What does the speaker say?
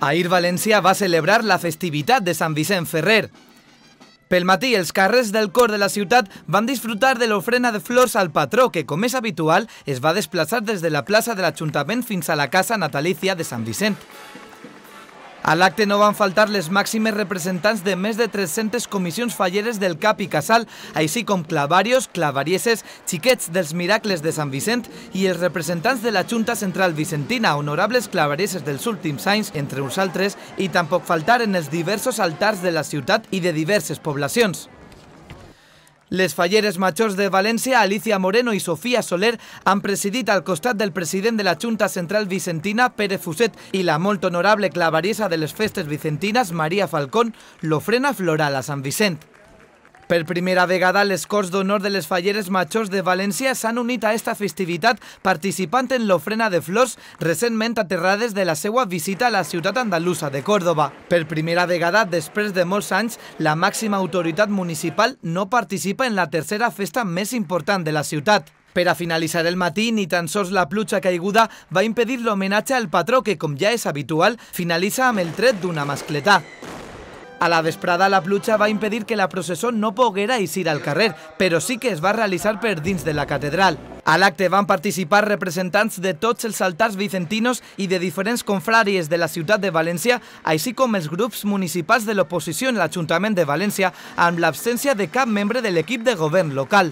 Ahir València va celebrar la festivitat de Sant Vicent Ferrer. Pel matí, els carrers del cor de la ciutat van disfrutar de l'ofrena de flors al patró, que, com és habitual, es va desplaçar des de la plaça de l'Ajuntament fins a la Casa Natalícia de Sant Vicent. A l'acte no van faltar les màximes representants de més de 300 comissions falleres del CAP i Casal, així com clavarios, clavarieses, xiquets dels Miracles de Sant Vicent i els representants de la Junta Central Vicentina, honorables clavarieses dels últims anys, entre uns altres, i tampoc faltaren els diversos altars de la ciutat i de diverses poblacions. Les falleres machos de Valencia, Alicia Moreno y Sofía Soler han presidido al costat del presidente de la Junta Central Vicentina, Pere Fuset, y la molt honorable clavariesa de les festes vicentinas, María Falcón, l'ofrena floral a San Vicent. Per primera vegada, les Corts d'Honor de les Falleres Majors de València s'han unit a esta festivitat participant en l'ofrena de flors recentment aterrades de la seva visita a la ciutat andalusa de Còrdoba. Per primera vegada, després de molts anys, la màxima autoritat municipal no participa en la tercera festa més important de la ciutat. Per a finalitzar el matí, ni tan sols la pluja caiguda va impedir l'homenatge al patró que, com ja és habitual, finalitza amb el tret d'una mascletà. A la vesprada, la pluja va impedir que la processó no poguera eixir al carrer, però sí que es va realitzar per dins de la catedral. A l'acte van participar representants de tots els altars vicentinos i de diferents confraries de la ciutat de València, així com els grups municipals de l'oposició en l'Ajuntament de València, amb l'absència de cap membre de l'equip de govern local.